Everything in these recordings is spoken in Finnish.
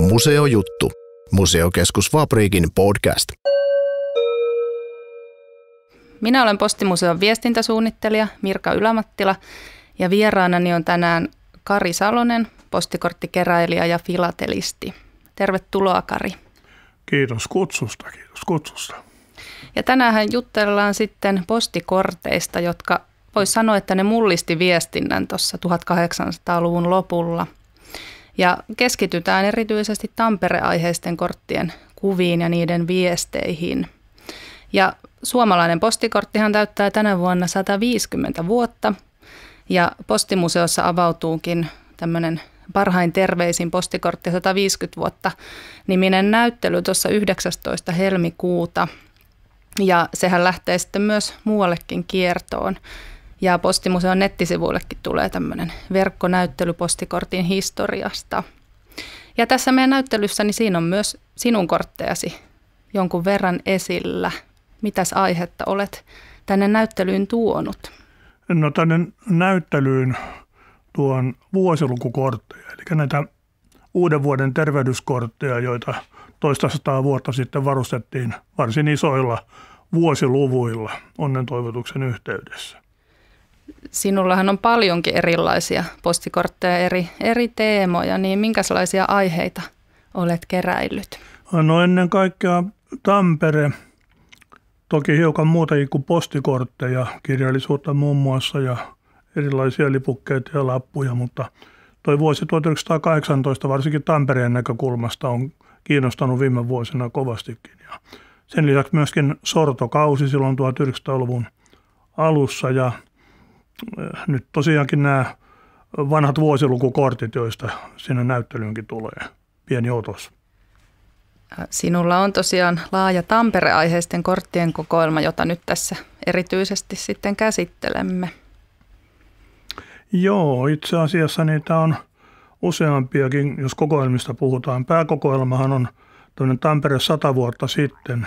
Museojuttu. Museokeskus Fabrikin podcast. Minä olen Postimuseon viestintäsuunnittelija Mirka Ylämattila ja vieraanani on tänään Kari Salonen, postikorttikeräilijä ja filatelisti. Tervetuloa Kari. Kiitos kutsusta, kiitos kutsusta. Ja tänään juttellaan sitten postikorteista, jotka voisi sanoa, että ne mullisti viestinnän tuossa 1800-luvun lopulla – ja keskitytään erityisesti Tampere-aiheisten korttien kuviin ja niiden viesteihin. Ja suomalainen postikorttihan täyttää tänä vuonna 150 vuotta. Ja postimuseossa avautuukin tämmöinen parhain terveisin postikortti 150 vuotta niminen näyttely tuossa 19. helmikuuta. Ja sehän lähtee sitten myös muuallekin kiertoon. Ja Postimuseon nettisivuillekin tulee tämmöinen verkkonäyttely postikortin historiasta. Ja tässä meidän näyttelyssä, niin siinä on myös sinun korttejasi jonkun verran esillä. Mitäs aihetta olet tänne näyttelyyn tuonut? No tänne näyttelyyn tuon vuosilukukortteja, eli näitä uuden vuoden tervehdyskortteja, joita toista sataa vuotta sitten varustettiin varsin isoilla vuosiluvuilla onnen toivotuksen yhteydessä sinullahan on paljonkin erilaisia postikortteja, eri, eri teemoja, niin minkälaisia aiheita olet keräillyt? No ennen kaikkea Tampere, toki hiukan muutakin kuin postikortteja, kirjallisuutta muun muassa ja erilaisia lipukkeita ja lappuja, mutta toi vuosi 1918 varsinkin Tampereen näkökulmasta on kiinnostanut viime vuosina kovastikin. Ja sen lisäksi myöskin sortokausi silloin 1900-luvun alussa ja Äh, nyt tosiaankin nämä vanhat vuosilukukortit, joista sinne näyttelyynkin tulee. Pieni otos. Äh, sinulla on tosiaan laaja Tampere-aiheisten korttien kokoelma, jota nyt tässä erityisesti sitten käsittelemme. Joo, itse asiassa niitä on useampiakin, jos kokoelmista puhutaan. Pääkokoelmahan on tämmöinen Tampere 100 vuotta sitten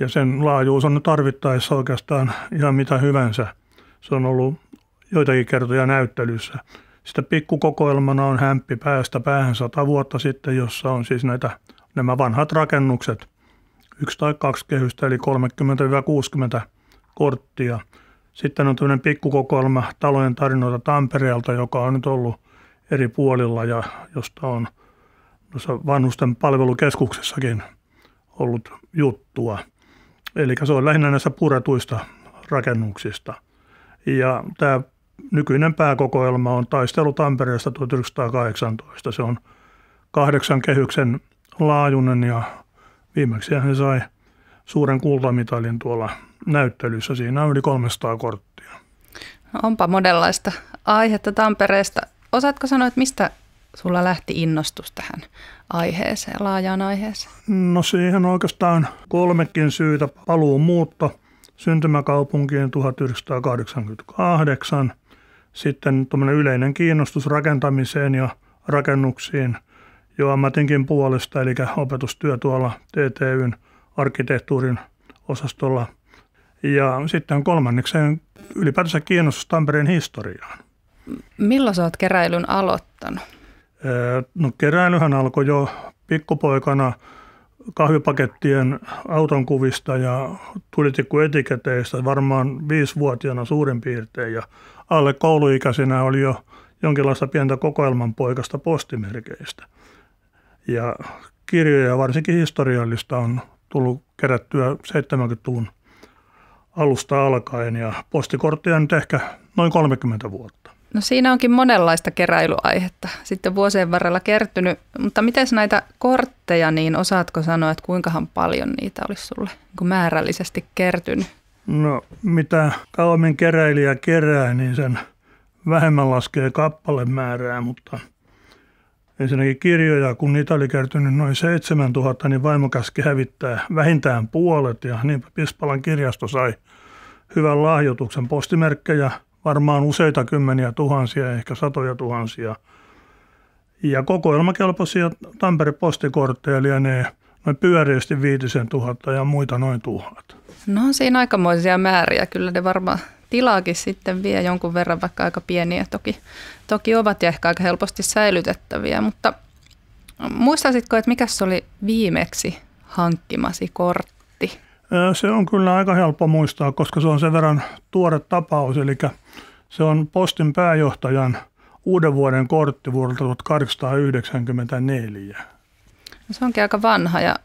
ja sen laajuus on nyt tarvittaessa oikeastaan ihan mitä hyvänsä. Se on ollut joitakin kertoja näyttelyssä. Sitä pikkukokoelmana on hämppi päästä päähän sata vuotta sitten, jossa on siis näitä, nämä vanhat rakennukset, yksi tai kaksi kehystä, eli 30-60 korttia. Sitten on tämmöinen pikkukokoelma talojen tarinoita Tampereelta, joka on nyt ollut eri puolilla ja josta on tuossa vanhusten palvelukeskuksessakin ollut juttua. Eli se on lähinnä näissä puretuista rakennuksista. Ja tämä nykyinen pääkokoelma on Taistelu Tampereesta 1918. Se on kahdeksan kehyksen laajunen ja viimeksi hän sai suuren kultamitalin tuolla näyttelyssä. Siinä on yli 300 korttia. No onpa monenlaista aihetta Tampereesta. Osaatko sanoa, että mistä sulla lähti innostus tähän aiheeseen, laajaan aiheeseen? No siihen on oikeastaan kolmekin syytä. Paluu muutto syntymäkaupunkiin 1988, sitten yleinen kiinnostus rakentamiseen ja rakennuksiin jo ammatinkin puolesta, eli opetustyö tuolla TTYn arkkitehtuurin osastolla. Ja sitten kolmannekseen ylipäätänsä kiinnostus Tampereen historiaan. Milloin sä oot keräilyn aloittanut? Öö, no keräilyhän alkoi jo pikkupoikana kahvipakettien auton kuvista ja tulitikkuetiketeistä varmaan viisivuotiaana suurin piirtein ja alle kouluikäisenä oli jo jonkinlaista pientä kokoelman poikasta postimerkeistä. Ja kirjoja, varsinkin historiallista, on tullut kerättyä 70-luvun alusta alkaen ja postikorttia nyt ehkä noin 30 vuotta. No siinä onkin monenlaista keräilyaihetta sitten vuosien varrella kertynyt, mutta miten näitä kortteja, niin osaatko sanoa, että kuinkahan paljon niitä olisi sulle niin määrällisesti kertynyt? No mitä kauemmin keräilijä kerää, niin sen vähemmän laskee kappalemäärää, mutta ensinnäkin kirjoja, kun niitä oli kertynyt noin 7000, niin vaimo käski hävittää vähintään puolet ja niinpä Pispalan kirjasto sai hyvän lahjoituksen postimerkkejä, varmaan useita kymmeniä tuhansia, ehkä satoja tuhansia. Ja kokoelmakelpoisia Tampere postikortteja lienee noin pyöreästi viitisen tuhatta ja muita noin tuhat. No on siinä aikamoisia määriä. Kyllä ne varmaan tilaakin sitten vie jonkun verran, vaikka aika pieniä toki, toki ovat ja ehkä aika helposti säilytettäviä. Mutta muistaisitko, että mikä se oli viimeksi hankkimasi kortti? Se on kyllä aika helppo muistaa, koska se on sen verran tuore tapaus. Eli se on postin pääjohtajan uuden vuoden kortti vuodelta 1894. Se onkin aika vanha ja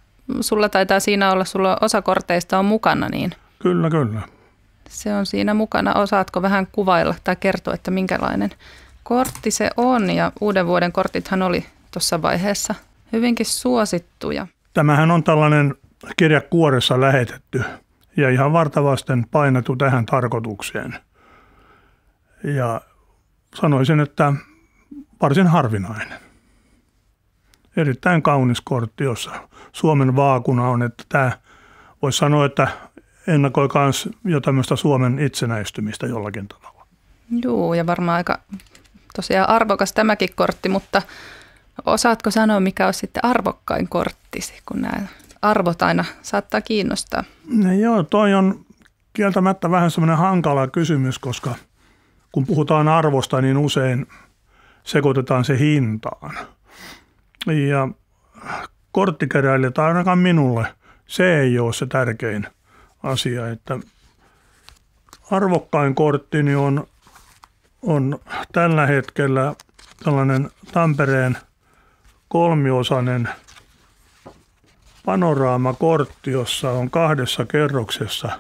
sulla taitaa siinä olla, sulla osa korteista on mukana niin. Kyllä, kyllä. Se on siinä mukana. Osaatko vähän kuvailla tai kertoa, että minkälainen kortti se on? Ja uuden vuoden kortithan oli tuossa vaiheessa hyvinkin suosittuja. Tämähän on tällainen kirja kuoressa lähetetty ja ihan vartavasten painettu tähän tarkoitukseen. Ja sanoisin, että varsin harvinainen erittäin kaunis kortti, jossa Suomen vaakuna on, että tämä voisi sanoa, että ennakoi myös jo tämmöistä Suomen itsenäistymistä jollakin tavalla. Joo, ja varmaan aika tosiaan arvokas tämäkin kortti, mutta osaatko sanoa, mikä on sitten arvokkain korttisi, kun nämä arvot aina saattaa kiinnostaa? No joo, toi on kieltämättä vähän semmoinen hankala kysymys, koska kun puhutaan arvosta, niin usein sekoitetaan se hintaan – niin, ja korttikeräilijä, tai ainakaan minulle, se ei ole se tärkein asia, että arvokkain korttini niin on, on tällä hetkellä tällainen Tampereen kolmiosainen panoraamakortti, jossa on kahdessa kerroksessa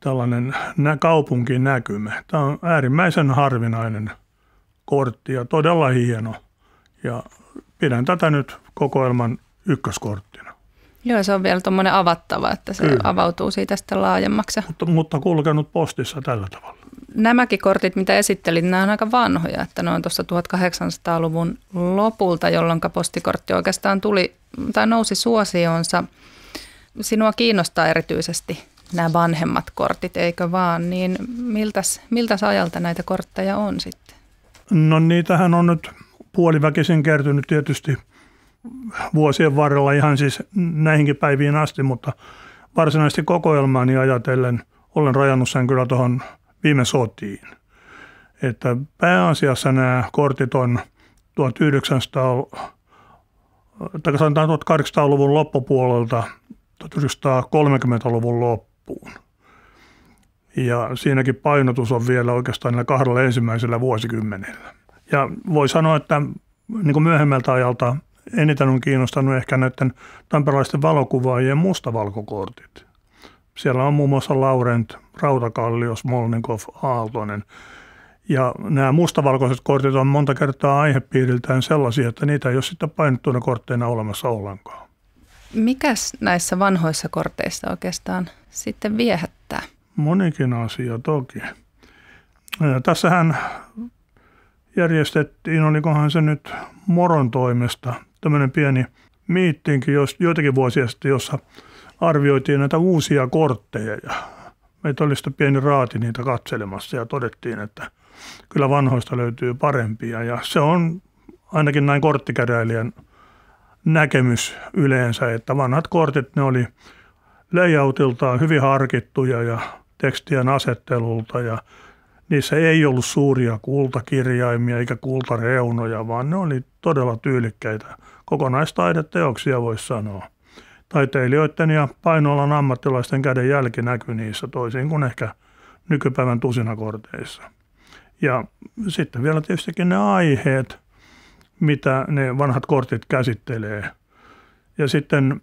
tällainen kaupunkinäkymä. Tämä on äärimmäisen harvinainen kortti ja todella hieno. Ja pidän tätä nyt kokoelman ykköskorttina. Joo, se on vielä tuommoinen avattava, että se Kyllä. avautuu siitä sitten laajemmaksi. Mutta, mutta kulkenut postissa tällä tavalla. Nämäkin kortit, mitä esittelin, nämä on aika vanhoja, että ne on tuossa 1800-luvun lopulta, jolloin postikortti oikeastaan tuli tai nousi suosioonsa. Sinua kiinnostaa erityisesti nämä vanhemmat kortit, eikö vaan, niin miltä, ajalta näitä kortteja on sitten? No niitähän on nyt puoliväkisin kertynyt tietysti vuosien varrella ihan siis näihinkin päiviin asti, mutta varsinaisesti kokoelmaani ajatellen olen rajannut sen kyllä tuohon viime sotiin. Että pääasiassa nämä kortit on 1900 sanotaan 1800-luvun loppupuolelta 1930-luvun loppuun. Ja siinäkin painotus on vielä oikeastaan näillä kahdella ensimmäisellä vuosikymmenellä. Ja voi sanoa, että niin kuin myöhemmältä ajalta eniten on kiinnostanut ehkä näiden tamperalaisten valokuvaajien mustavalkokortit. Siellä on muun muassa Laurent, Rautakallio, Smolnikov, Aaltonen. Ja nämä mustavalkoiset kortit on monta kertaa aihepiiriltään sellaisia, että niitä ei ole sitten painettuina kortteina olemassa ollenkaan. Mikäs näissä vanhoissa korteissa oikeastaan sitten viehättää? Monikin asia toki. Ja äh, tässähän järjestettiin, olikohan se nyt Moron toimesta, tämmöinen pieni miittinki jos, joitakin vuosia sitten, jossa arvioitiin näitä uusia kortteja ja meitä oli sitten pieni raati niitä katselemassa ja todettiin, että kyllä vanhoista löytyy parempia ja se on ainakin näin korttikäräilijän näkemys yleensä, että vanhat kortit ne oli layoutiltaan hyvin harkittuja ja tekstien asettelulta ja niissä ei ollut suuria kultakirjaimia eikä kultareunoja, vaan ne oli todella tyylikkäitä kokonaistaideteoksia voisi sanoa. Taiteilijoiden ja painoalan ammattilaisten käden jälki näkyi niissä toisin kuin ehkä nykypäivän tusinakorteissa. Ja sitten vielä tietystikin ne aiheet, mitä ne vanhat kortit käsittelee. Ja sitten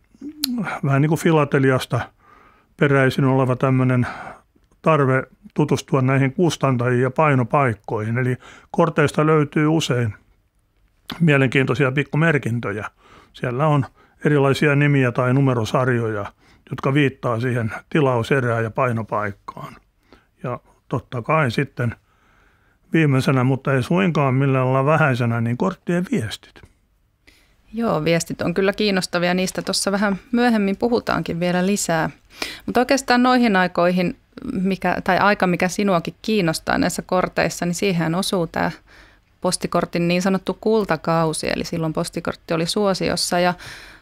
vähän niin kuin filateliasta peräisin oleva tämmöinen tarve tutustua näihin kustantajiin ja painopaikkoihin. Eli korteista löytyy usein mielenkiintoisia pikkumerkintöjä. Siellä on erilaisia nimiä tai numerosarjoja, jotka viittaa siihen tilauserään ja painopaikkaan. Ja totta kai sitten viimeisenä, mutta ei suinkaan millään lailla vähäisenä, niin korttien viestit. Joo, viestit on kyllä kiinnostavia. Niistä tuossa vähän myöhemmin puhutaankin vielä lisää. Mutta oikeastaan noihin aikoihin mikä, tai aika, mikä sinuakin kiinnostaa näissä korteissa, niin siihen osuu tämä postikortin niin sanottu kultakausi, eli silloin postikortti oli suosiossa ja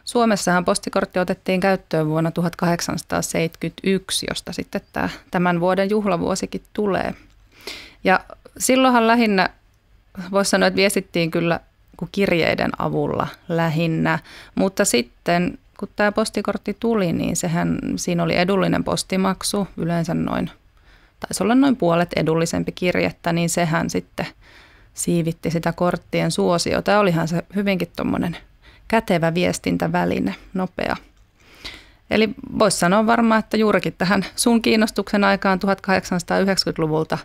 Suomessahan postikortti otettiin käyttöön vuonna 1871, josta sitten tämä, tämän vuoden juhlavuosikin tulee. Ja silloinhan lähinnä, voisi sanoa, että viestittiin kyllä kirjeiden avulla lähinnä, mutta sitten kun tämä postikortti tuli, niin sehän, siinä oli edullinen postimaksu, yleensä noin, taisi olla noin puolet edullisempi kirjettä, niin sehän sitten siivitti sitä korttien suosiota. Ja olihan se hyvinkin tuommoinen kätevä viestintäväline, nopea. Eli voisi sanoa varmaan, että juurikin tähän sun kiinnostuksen aikaan 1890-luvulta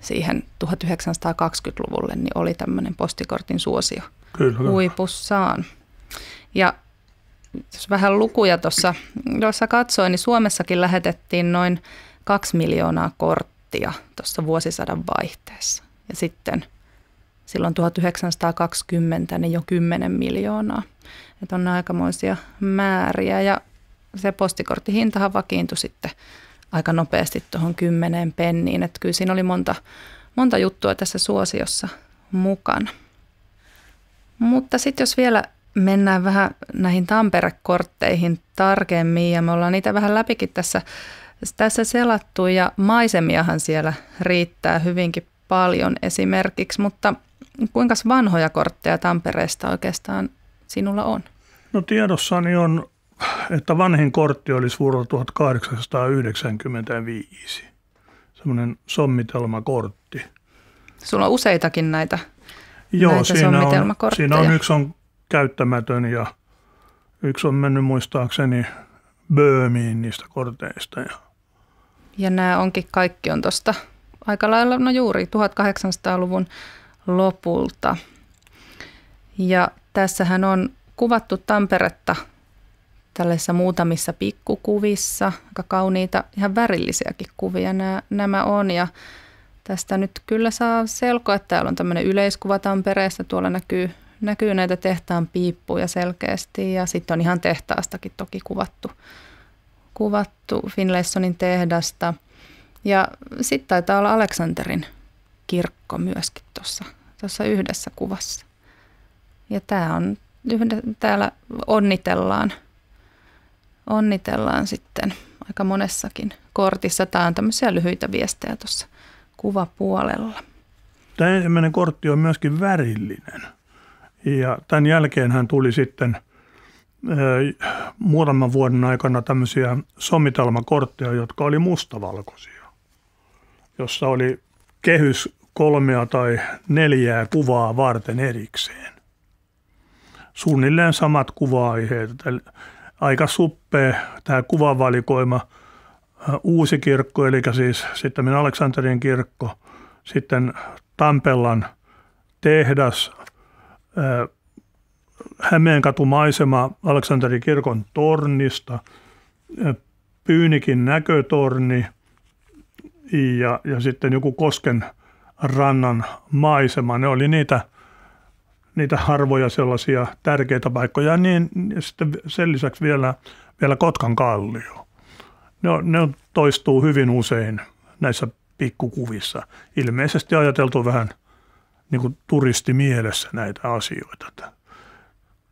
siihen 1920-luvulle niin oli tämmöinen postikortin suosio Kyllä. huipussaan. Ja jos vähän lukuja tuossa, tuossa katsoin, niin Suomessakin lähetettiin noin kaksi miljoonaa korttia tuossa vuosisadan vaihteessa. Ja sitten silloin 1920 niin jo 10 miljoonaa. Että on aikamoisia määriä ja se postikorttihintahan vakiintui sitten aika nopeasti tuohon kymmeneen penniin. Että kyllä siinä oli monta, monta juttua tässä suosiossa mukana. Mutta sitten jos vielä mennään vähän näihin Tampere-kortteihin tarkemmin ja me ollaan niitä vähän läpikin tässä, tässä selattu ja maisemiahan siellä riittää hyvinkin paljon esimerkiksi, mutta kuinka vanhoja kortteja Tampereesta oikeastaan sinulla on? No tiedossani on, että vanhin kortti olisi vuodelta 1895, semmoinen sommitelmakortti. Sulla on useitakin näitä Joo, näitä siinä on, siinä on yksi on käyttämätön ja yksi on mennyt muistaakseni Böömiin niistä korteista. Ja, ja nämä onkin kaikki on tuosta aika lailla, no juuri 1800-luvun lopulta. Ja tässähän on kuvattu Tamperetta tällaisissa muutamissa pikkukuvissa, aika kauniita, ihan värillisiäkin kuvia nämä, nämä on. Ja tästä nyt kyllä saa selkoa, että täällä on tämmöinen yleiskuva Tampereesta, tuolla näkyy näkyy näitä tehtaan piippuja selkeästi ja sitten on ihan tehtaastakin toki kuvattu, kuvattu Finlaysonin tehdasta. Ja sitten taitaa olla Aleksanterin kirkko myöskin tuossa tossa yhdessä kuvassa. Ja tämä on, täällä onnitellaan, onnitellaan sitten aika monessakin kortissa. Tämä on tämmöisiä lyhyitä viestejä tuossa kuvapuolella. Tämä ensimmäinen kortti on myöskin värillinen. Ja tämän jälkeen hän tuli sitten muutaman vuoden aikana tämmöisiä somitelmakortteja, jotka oli mustavalkoisia, jossa oli kehys kolmea tai neljää kuvaa varten erikseen. Suunnilleen samat kuva-aiheet. Aika suppea tämä kuvavalikoima. Uusi kirkko, eli siis sitten Aleksanterin kirkko, sitten Tampellan tehdas, Hämeenkatumaisema Aleksanterin kirkon tornista, Pyynikin näkötorni ja, ja sitten joku Kosken rannan maisema. Ne oli niitä, niitä harvoja sellaisia tärkeitä paikkoja. Niin, ja sitten sen lisäksi vielä, vielä Kotkan kallio. Ne, on, ne toistuu hyvin usein näissä pikkukuvissa. Ilmeisesti ajateltu vähän – niin kuin mielessä näitä asioita.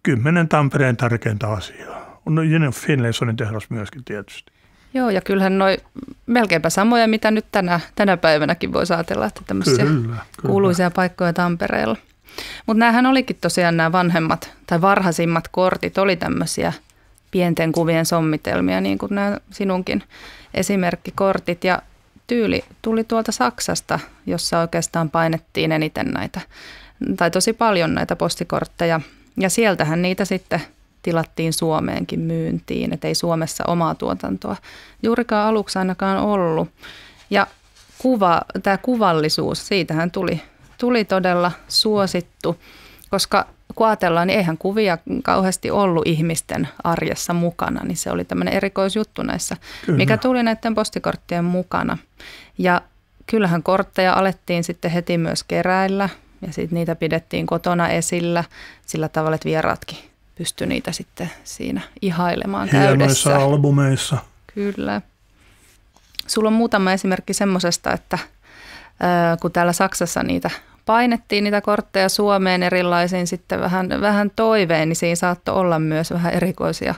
Kymmenen Tampereen tärkeintä asiaa. No Jenny Finlaysonin tehdas myöskin tietysti. Joo, ja kyllähän noin melkeinpä samoja, mitä nyt tänä, tänä päivänäkin voisi ajatella, että tämmöisiä kyllä, kyllä. kuuluisia paikkoja Tampereella. Mutta näähän olikin tosiaan nämä vanhemmat tai varhaisimmat kortit, oli tämmöisiä pienten kuvien sommitelmia, niin kuin nämä sinunkin esimerkkikortit. Ja tyyli tuli tuolta Saksasta, jossa oikeastaan painettiin eniten näitä, tai tosi paljon näitä postikortteja. Ja sieltähän niitä sitten tilattiin Suomeenkin myyntiin, ettei Suomessa omaa tuotantoa juurikaan aluksi ainakaan ollut. Ja kuva, tämä kuvallisuus, siitähän tuli, tuli todella suosittu, koska No, kun ajatellaan, niin eihän kuvia kauheasti ollut ihmisten arjessa mukana, niin se oli tämmöinen erikoisjuttu näissä, Kyllä. mikä tuli näiden postikorttien mukana. Ja kyllähän kortteja alettiin sitten heti myös keräillä ja sitten niitä pidettiin kotona esillä sillä tavalla, että vieraatkin pysty niitä sitten siinä ihailemaan Hienoissa käydessä. albumeissa. Kyllä. Sulla on muutama esimerkki semmoisesta, että kun täällä Saksassa niitä painettiin niitä kortteja Suomeen erilaisiin sitten vähän, vähän toiveen, niin siinä saattoi olla myös vähän erikoisia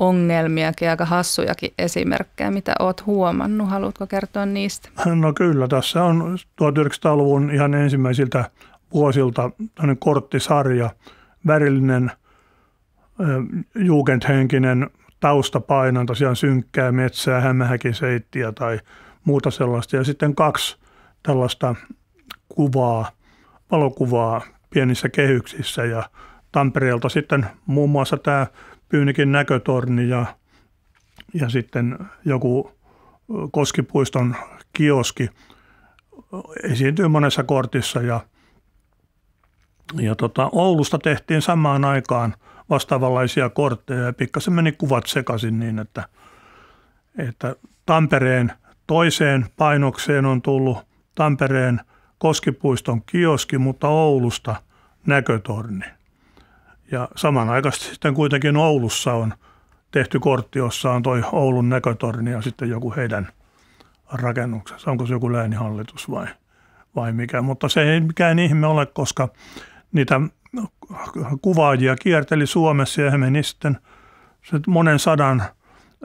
ongelmiakin, aika hassujakin esimerkkejä, mitä oot huomannut. Haluatko kertoa niistä? No kyllä, tässä on 1900-luvun ihan ensimmäisiltä vuosilta tämmöinen korttisarja, värillinen, jugendhenkinen taustapaino, tosiaan synkkää metsää, hämähäkiseittiä tai muuta sellaista. Ja sitten kaksi tällaista kuvaa, valokuvaa pienissä kehyksissä ja Tampereelta sitten muun muassa tämä Pyynikin näkötorni ja, ja sitten joku Koskipuiston kioski esiintyy monessa kortissa ja, ja tota, Oulusta tehtiin samaan aikaan vastaavanlaisia kortteja ja pikkasen meni kuvat sekaisin niin, että, että Tampereen toiseen painokseen on tullut Tampereen – Koskipuiston kioski, mutta Oulusta näkötorni. Ja samanaikaisesti sitten kuitenkin Oulussa on tehty kortti, jossa on toi Oulun näkötorni ja sitten joku heidän rakennuksensa. Onko se joku läänihallitus vai, vai mikä? Mutta se ei mikään ihme ole, koska niitä kuvaajia kierteli Suomessa ja he meni sitten monen sadan –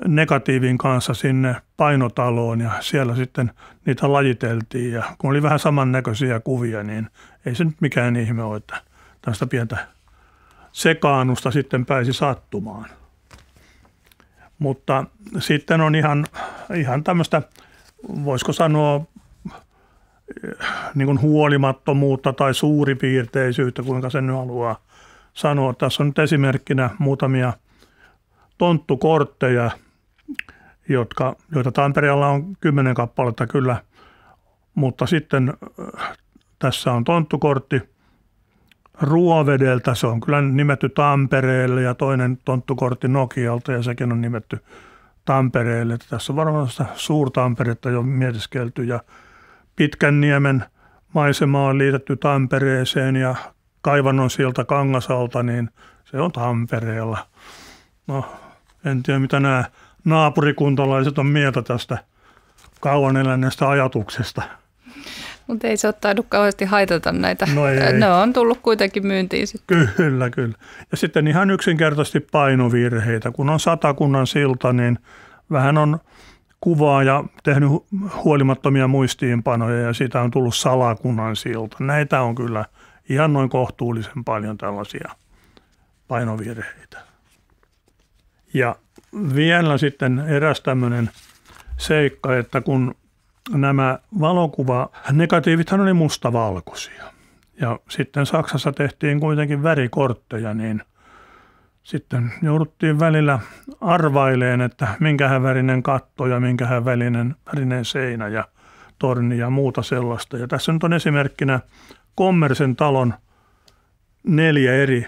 negatiivin kanssa sinne painotaloon ja siellä sitten niitä lajiteltiin. Ja kun oli vähän samannäköisiä kuvia, niin ei se nyt mikään ihme ole, että tästä pientä sekaannusta sitten pääsi sattumaan. Mutta sitten on ihan, ihan tämmöistä, voisiko sanoa, niin kuin huolimattomuutta tai suuripiirteisyyttä, kuinka sen nyt haluaa sanoa. Tässä on nyt esimerkkinä muutamia tonttukortteja – jotka, joita Tampereella on kymmenen kappaletta kyllä, mutta sitten äh, tässä on tonttukortti Ruovedeltä, se on kyllä nimetty Tampereelle ja toinen tonttukortti Nokialta ja sekin on nimetty Tampereelle. että Tässä on varmaan sitä Suurtamperetta jo mietiskelty ja Pitkänniemen maisema on liitetty Tampereeseen ja kaivannon sieltä Kangasalta, niin se on Tampereella. No, en tiedä mitä nämä naapurikuntalaiset on mieltä tästä kauan eläneestä ajatuksesta. Mutta ei se ole taidu kauheasti haitata näitä. No ei. Ne on tullut kuitenkin myyntiin sitten. Kyllä, kyllä. Ja sitten ihan yksinkertaisesti painovirheitä. Kun on satakunnan silta, niin vähän on kuvaa ja tehnyt huolimattomia muistiinpanoja ja siitä on tullut salakunnan silta. Näitä on kyllä ihan noin kohtuullisen paljon tällaisia painovirheitä. Ja vielä sitten eräs tämmöinen seikka, että kun nämä valokuva, negatiivithan oli mustavalkoisia. Ja sitten Saksassa tehtiin kuitenkin värikortteja, niin sitten jouduttiin välillä arvaileen, että minkähän värinen katto ja minkähän välinen värinen seinä ja torni ja muuta sellaista. Ja tässä nyt on esimerkkinä Kommersen talon neljä eri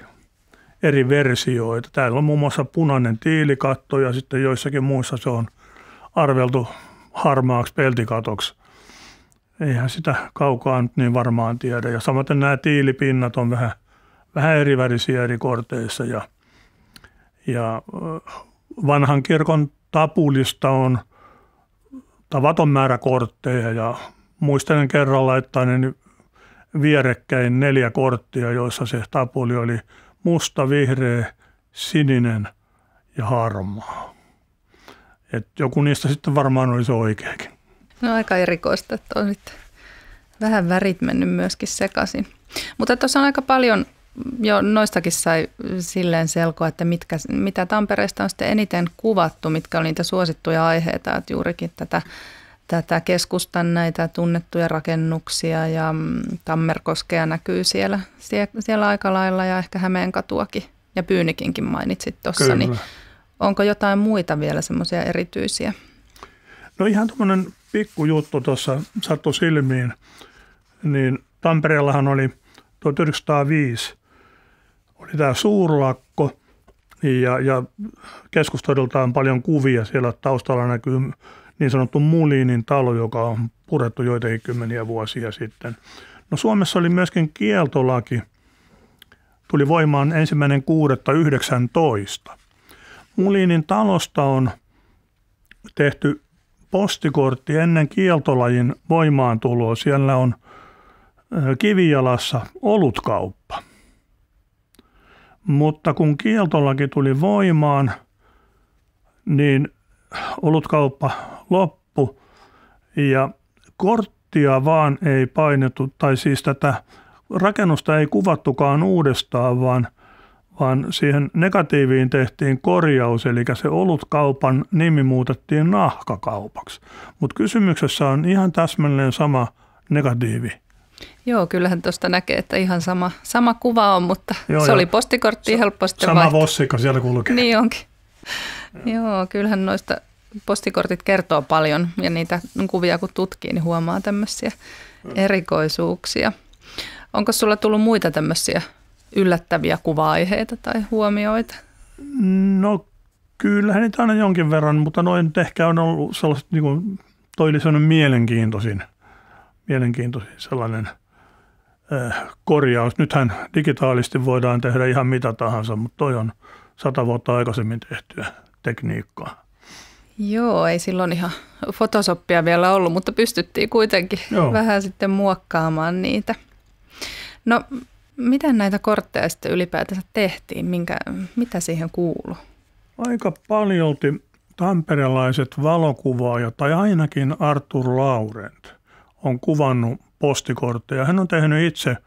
eri versioita. Täällä on muun muassa punainen tiilikatto ja sitten joissakin muissa se on arveltu harmaaksi peltikatoksi. Eihän sitä kaukaa nyt niin varmaan tiedä. Ja samaten nämä tiilipinnat on vähän, vähän eri värisiä eri korteissa. Ja, ja vanhan kirkon tapulista on tavaton määrä kortteja ja muistelen kerran niin vierekkäin neljä korttia, joissa se tapuli oli musta, vihreä, sininen ja harmaa. Et joku niistä sitten varmaan olisi oikeakin. No aika erikoista, että on sitten vähän värit mennyt myöskin sekaisin. Mutta tuossa on aika paljon, jo noistakin sai silleen selkoa, että mitkä, mitä Tampereesta on sitten eniten kuvattu, mitkä oli niitä suosittuja aiheita, että juurikin tätä tätä keskustan näitä tunnettuja rakennuksia ja mm, Tammerkoskea näkyy siellä, siellä aika lailla ja ehkä katuakin ja Pyynikinkin mainitsit tuossa. Niin onko jotain muita vielä semmoisia erityisiä? No ihan tuommoinen pikkujuttu tuossa sattui silmiin, niin Tampereellahan oli 1905 oli tämä suurlakko ja, ja keskustoidultaan paljon kuvia siellä taustalla näkyy niin sanottu Muliinin talo, joka on purettu joitakin kymmeniä vuosia sitten. No Suomessa oli myöskin kieltolaki, tuli voimaan ensimmäinen 6.19. Muliinin talosta on tehty postikortti ennen kieltolajin voimaantuloa. Siellä on kivijalassa olutkauppa. Mutta kun kieltolaki tuli voimaan, niin olutkauppa loppu ja korttia vaan ei painettu, tai siis tätä rakennusta ei kuvattukaan uudestaan, vaan, vaan siihen negatiiviin tehtiin korjaus, eli se olutkaupan nimi muutettiin nahkakaupaksi. Mutta kysymyksessä on ihan täsmälleen sama negatiivi. Joo, kyllähän tuosta näkee, että ihan sama, sama kuva on, mutta Joo, se oli postikortti helposti Sama vossikka siellä kulkee. Niin onkin. Joo, kyllähän noista postikortit kertoo paljon ja niitä mm, kuvia kun tutkii, niin huomaa tämmöisiä mm. erikoisuuksia. Onko sulla tullut muita tämmöisiä yllättäviä kuva-aiheita tai huomioita? No kyllähän niitä aina jonkin verran, mutta noin ehkä on ollut sellaiset, niin kuin, toi mielenkiintoisin, mielenkiintoisin sellainen äh, korjaus. Nythän digitaalisti voidaan tehdä ihan mitä tahansa, mutta toi on sata vuotta aikaisemmin tehtyä tekniikkaa. Joo, ei silloin ihan fotosoppia vielä ollut, mutta pystyttiin kuitenkin Joo. vähän sitten muokkaamaan niitä. No, miten näitä kortteja sitten ylipäätänsä tehtiin? Minkä, mitä siihen kuuluu? Aika paljolti tamperelaiset valokuvaajat, tai ainakin Artur Laurent, on kuvannut postikortteja. Hän on tehnyt itse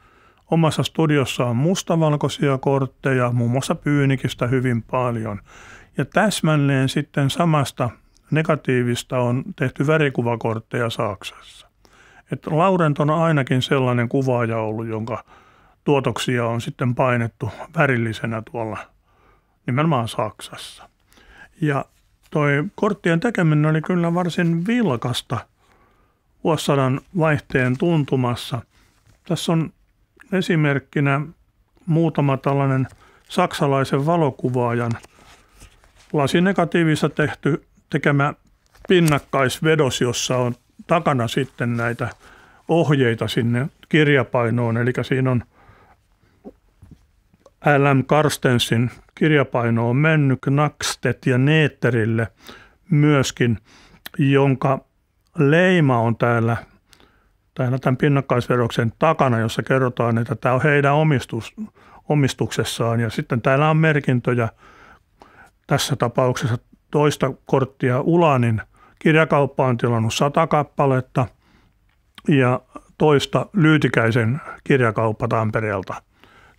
omassa studiossaan mustavalkoisia kortteja, muun muassa Pyynikistä hyvin paljon. Ja täsmälleen sitten samasta negatiivista on tehty värikuvakortteja Saksassa. että Laurent on ainakin sellainen kuvaaja ollut, jonka tuotoksia on sitten painettu värillisenä tuolla nimenomaan Saksassa. Ja toi korttien tekeminen oli kyllä varsin vilkasta vuosisadan vaihteen tuntumassa. Tässä on esimerkkinä muutama tällainen saksalaisen valokuvaajan lasinegatiivissa tehty tekemä pinnakkaisvedos, jossa on takana sitten näitä ohjeita sinne kirjapainoon. Eli siinä on LM Karstensin kirjapaino on mennyt Knakstet ja Neetterille myöskin, jonka leima on täällä, täällä tämän pinnakkaisvedoksen takana, jossa kerrotaan, että tämä on heidän omistus, omistuksessaan. Ja sitten täällä on merkintöjä tässä tapauksessa toista korttia Ulanin niin kirjakauppa on tilannut sata kappaletta ja toista Lyytikäisen kirjakauppa Tampereelta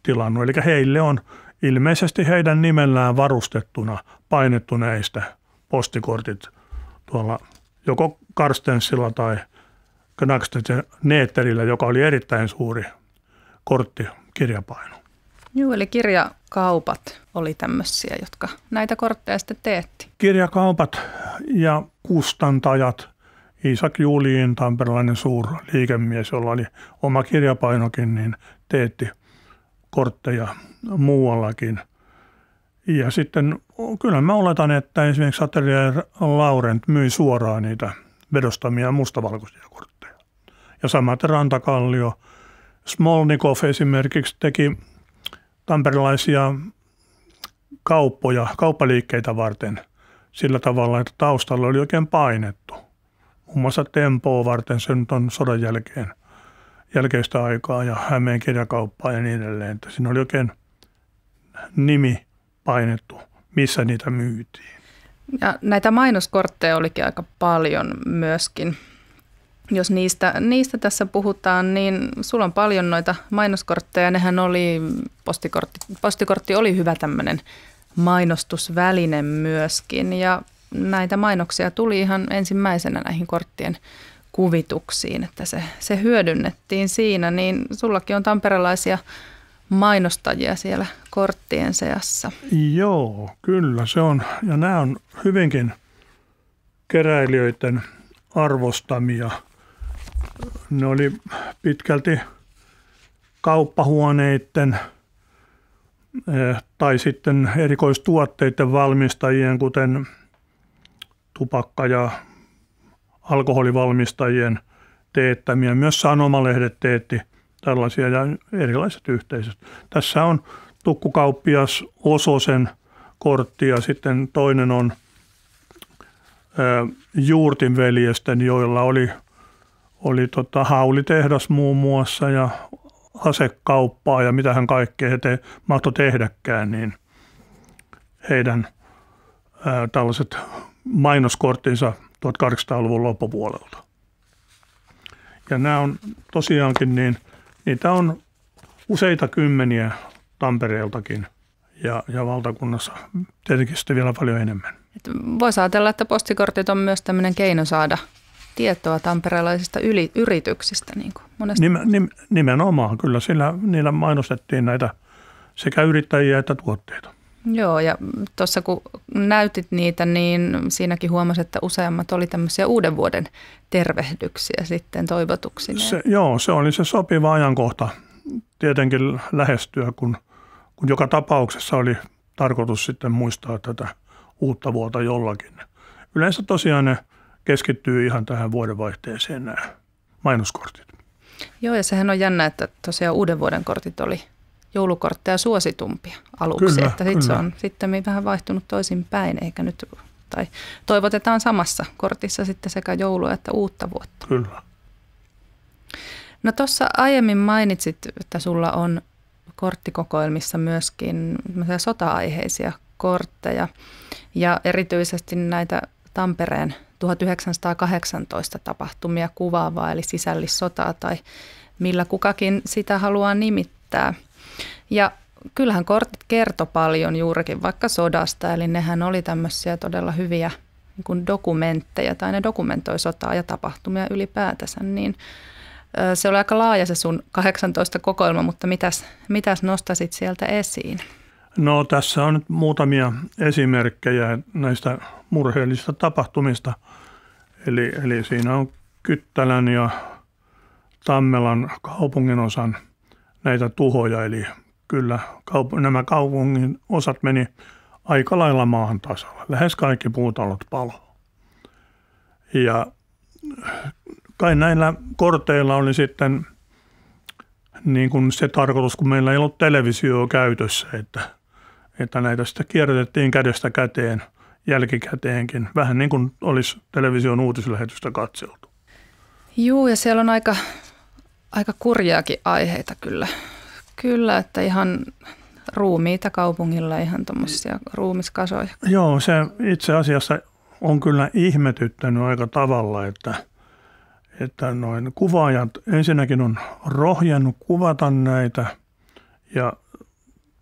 tilannut. Eli heille on ilmeisesti heidän nimellään varustettuna painettu näistä postikortit tuolla joko Karstensilla tai Knackstenerterillä, joka oli erittäin suuri korttikirjapaino. Joo, eli kirja kirjakaupat oli tämmöisiä, jotka näitä kortteja sitten teetti. Kirjakaupat ja kustantajat, Isak Juliin, suur suurliikemies, jolla oli oma kirjapainokin, niin teetti kortteja muuallakin. Ja sitten kyllä mä oletan, että esimerkiksi Atelier Laurent myi suoraan niitä vedostamia mustavalkoisia kortteja. Ja samat Rantakallio, Smolnikov esimerkiksi teki tamperilaisia kauppoja, kauppaliikkeitä varten sillä tavalla, että taustalla oli oikein painettu. Muun muassa Tempoa varten, se nyt on sodan jälkeen, jälkeistä aikaa ja Hämeen kirjakauppaa ja niin edelleen. Että siinä oli oikein nimi painettu, missä niitä myytiin. Ja näitä mainoskortteja olikin aika paljon myöskin jos niistä, niistä tässä puhutaan, niin sulla on paljon noita mainoskortteja. Nehän oli, postikortti, postikortti oli hyvä tämmöinen mainostusväline myöskin ja näitä mainoksia tuli ihan ensimmäisenä näihin korttien kuvituksiin, että se, se hyödynnettiin siinä, niin sullakin on tamperelaisia mainostajia siellä korttien seassa. Joo, kyllä se on. Ja nämä on hyvinkin keräilijöiden arvostamia – ne oli pitkälti kauppahuoneiden eh, tai sitten erikoistuotteiden valmistajien, kuten tupakka- ja alkoholivalmistajien teettämiä. Myös sanomalehdet teetti tällaisia ja erilaiset yhteisöt. Tässä on tukkukauppias Ososen kortti ja sitten toinen on eh, juurtinveljesten joilla oli – oli tota haulitehdas muun muassa ja asekauppaa ja mitä hän kaikkea he te, mahtoi tehdäkään, niin heidän ää, tällaiset mainoskorttinsa 1800-luvun loppupuolelta. Ja nämä on tosiaankin, niin niitä on useita kymmeniä Tampereeltakin ja, ja valtakunnassa tietenkin sitten vielä paljon enemmän. Voisi ajatella, että postikortit on myös tämmöinen keino saada – tietoa tamperelaisista yli, yrityksistä niin kuin monesti. Nime, nime, nimenomaan, kyllä. Sillä, niillä mainostettiin näitä sekä yrittäjiä että tuotteita. Joo, ja tuossa kun näytit niitä, niin siinäkin huomasi, että useammat oli tämmöisiä uuden vuoden tervehdyksiä sitten toivotuksina. Se, joo, se oli se sopiva ajankohta tietenkin lähestyä, kun, kun joka tapauksessa oli tarkoitus sitten muistaa tätä uutta vuotta jollakin. Yleensä tosiaan ne – keskittyy ihan tähän vuodenvaihteeseen nämä mainoskortit. Joo, ja sehän on jännä, että tosiaan uuden vuoden kortit oli joulukortteja suositumpia aluksi. Kyllä, että sit kyllä. se on sitten vähän vaihtunut päin, eikä nyt, tai toivotetaan samassa kortissa sitten sekä joulua että uutta vuotta. Kyllä. No tuossa aiemmin mainitsit, että sulla on korttikokoelmissa myöskin sota-aiheisia kortteja ja erityisesti näitä Tampereen 1918 tapahtumia kuvaavaa, eli sisällissotaa tai millä kukakin sitä haluaa nimittää. Ja kyllähän kortit kertoi paljon juurikin vaikka sodasta, eli nehän oli tämmöisiä todella hyviä niin kuin dokumentteja, tai ne dokumentoi sotaa ja tapahtumia ylipäätänsä, niin se oli aika laaja se sun 18 kokoelma, mutta mitäs, mitäs nostasit sieltä esiin? No tässä on nyt muutamia esimerkkejä näistä murheellisista tapahtumista. Eli, eli siinä on Kyttälän ja Tammelan kaupunginosan näitä tuhoja. Eli kyllä kaup- nämä kaupungin osat meni aika lailla maan tasalla. Lähes kaikki puutalot palo. Ja kai näillä korteilla oli sitten niin kuin se tarkoitus, kun meillä ei ollut televisio käytössä, että – että näitä sitten kierrätettiin kädestä käteen jälkikäteenkin, vähän niin kuin olisi television uutislähetystä katseltu. Juu, ja siellä on aika, aika kurjaakin aiheita kyllä. Kyllä, että ihan ruumiita kaupungilla, ihan tuommoisia ruumiskasoja. Joo, se itse asiassa on kyllä ihmetyttänyt aika tavalla, että, että noin kuvaajat ensinnäkin on rohjannut kuvata näitä ja